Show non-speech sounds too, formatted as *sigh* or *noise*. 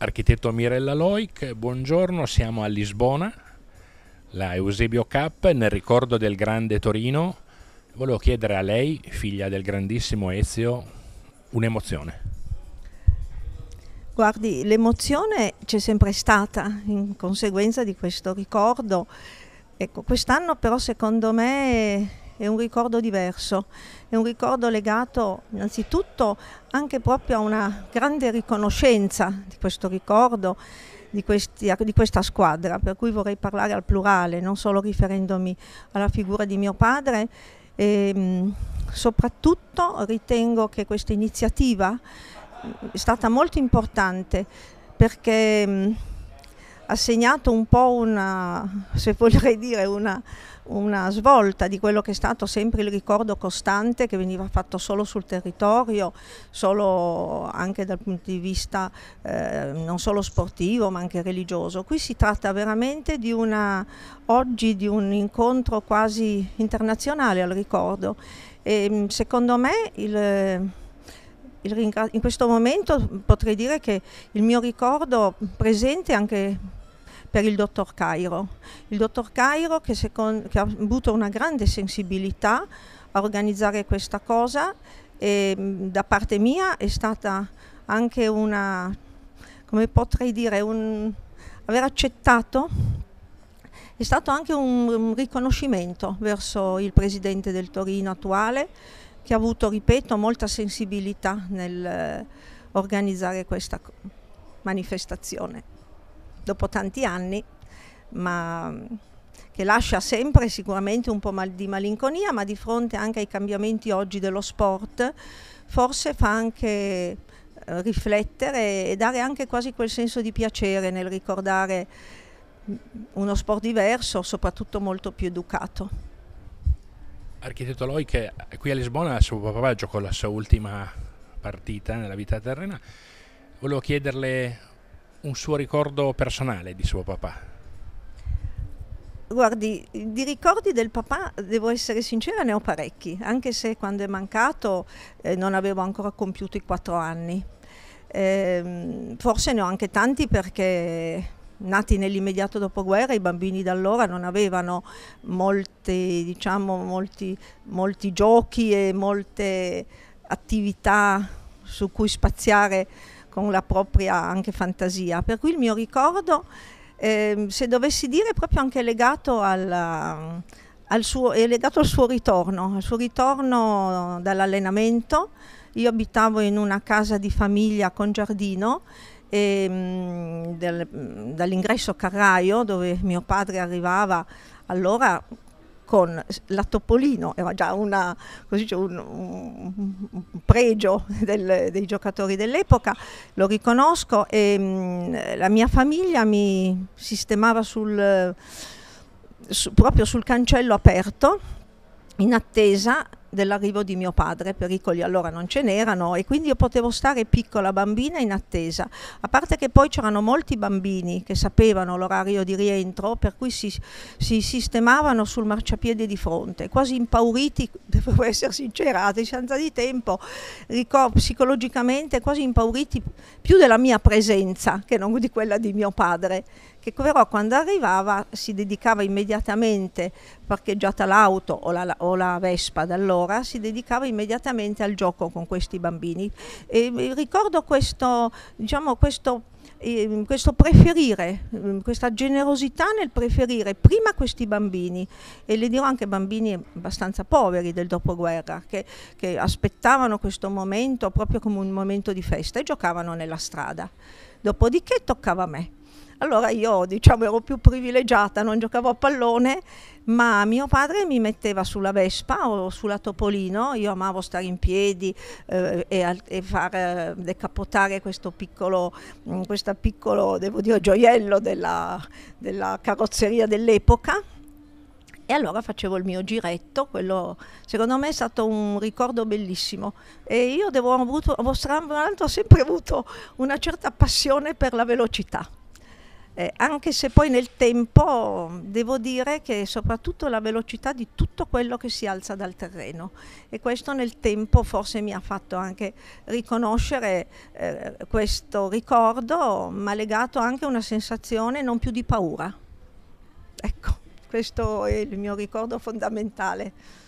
Architetto Mirella Loic, buongiorno, siamo a Lisbona, la Eusebio Cup, nel ricordo del grande Torino. Volevo chiedere a lei, figlia del grandissimo Ezio, un'emozione. Guardi, l'emozione c'è sempre stata in conseguenza di questo ricordo. Ecco, quest'anno però secondo me è un ricordo diverso, è un ricordo legato innanzitutto anche proprio a una grande riconoscenza di questo ricordo, di, questi, di, questa squadra, per cui vorrei parlare al plurale, non solo riferendomi alla figura di mio padre. E, ehm, soprattutto ritengo che questa iniziativa mm, è stata molto importante perché mm, ha segnato un po' una, se vorrei dire, una, una svolta di quello che è stato sempre il ricordo costante che veniva fatto solo sul territorio, solo anche dal punto di vista eh, non solo sportivo ma anche religioso. Qui si tratta veramente di una, oggi di un incontro quasi internazionale al ricordo e mm, secondo me il in questo momento potrei dire che il mio ricordo presente anche per il dottor Cairo. Il dottor Cairo che, secondo, che ha avuto una grande sensibilità a organizzare questa cosa e mm, da parte mia è stata anche una, come potrei dire, un, aver accettato è stato anche un, un riconoscimento verso il presidente del Torino attuale che ha avuto, ripeto, molta sensibilità nel eh, organizzare questa manifestazione dopo tanti anni, ma mm, che lascia sempre sicuramente un po' di malinconia, ma di fronte anche ai cambiamenti oggi dello sport, forse fa anche eh, riflettere e dare anche quasi quel senso di piacere nel ricordare mm, uno sport diverso, soprattutto molto più educato. Architetto Loi che qui a Lisbona suo papà giocò la sua ultima partita nella vita terrena, volevo chiederle un suo ricordo personale di suo papà? Guardi, di ricordi del papà, devo essere sincera, ne ho parecchi, anche se quando è mancato eh, non avevo ancora compiuto i quattro anni. Eh, forse ne ho anche tanti perché nati nell'immediato dopoguerra, i bambini da allora non avevano molti, diciamo, molti, molti giochi e molte attività su cui spaziare con la propria anche fantasia. Per cui il mio ricordo, eh, se dovessi dire, è proprio anche legato al, al, suo, legato al suo ritorno, al suo ritorno dall'allenamento. Io abitavo in una casa di famiglia con giardino e, ehm, del, dall'ingresso Carraio, dove mio padre arrivava allora con la Topolino, era già una, così, un, un, un, pregio del, dei giocatori dell'epoca, lo riconosco e mh, mm, la mia famiglia mi sistemava sul, su, proprio sul cancello aperto in attesa dell'arrivo di mio padre, pericoli allora non ce n'erano e quindi io potevo stare piccola bambina in attesa, a parte che poi c'erano molti bambini che sapevano l'orario di rientro per cui si, si, sistemavano sul marciapiede di fronte, quasi impauriti, *laughs* devo essere sincera, a distanza di tempo, psicologicamente quasi impauriti più della mia presenza che non di quella di mio padre che però quando arrivava si dedicava immediatamente, parcheggiata l'auto o la, o la Vespa da allora, si dedicava immediatamente al gioco con questi bambini. E ricordo questo, diciamo, questo ehm, questo preferire, ehm, questa generosità nel preferire prima questi bambini, e le dirò anche bambini abbastanza poveri del dopoguerra, che, che aspettavano questo momento proprio come un momento di festa e giocavano nella strada. Dopodiché toccava a me allora io diciamo ero più privilegiata, non giocavo a pallone, ma mio padre mi metteva sulla Vespa o sulla Topolino, io amavo stare in piedi eh, e, e, far eh, decappotare questo piccolo, mh, mm, piccolo dire, gioiello della, della carrozzeria dell'epoca. E allora facevo il mio giretto, quello secondo me è stato un ricordo bellissimo. E io devo, avuto, ho sempre avuto una certa passione per la velocità eh, anche se poi nel tempo devo dire che è soprattutto la velocità di tutto quello che si alza dal terreno e questo nel tempo forse mi ha fatto anche riconoscere eh, questo ricordo, ma legato anche a una sensazione non più di paura. Ecco, questo è il mio ricordo fondamentale.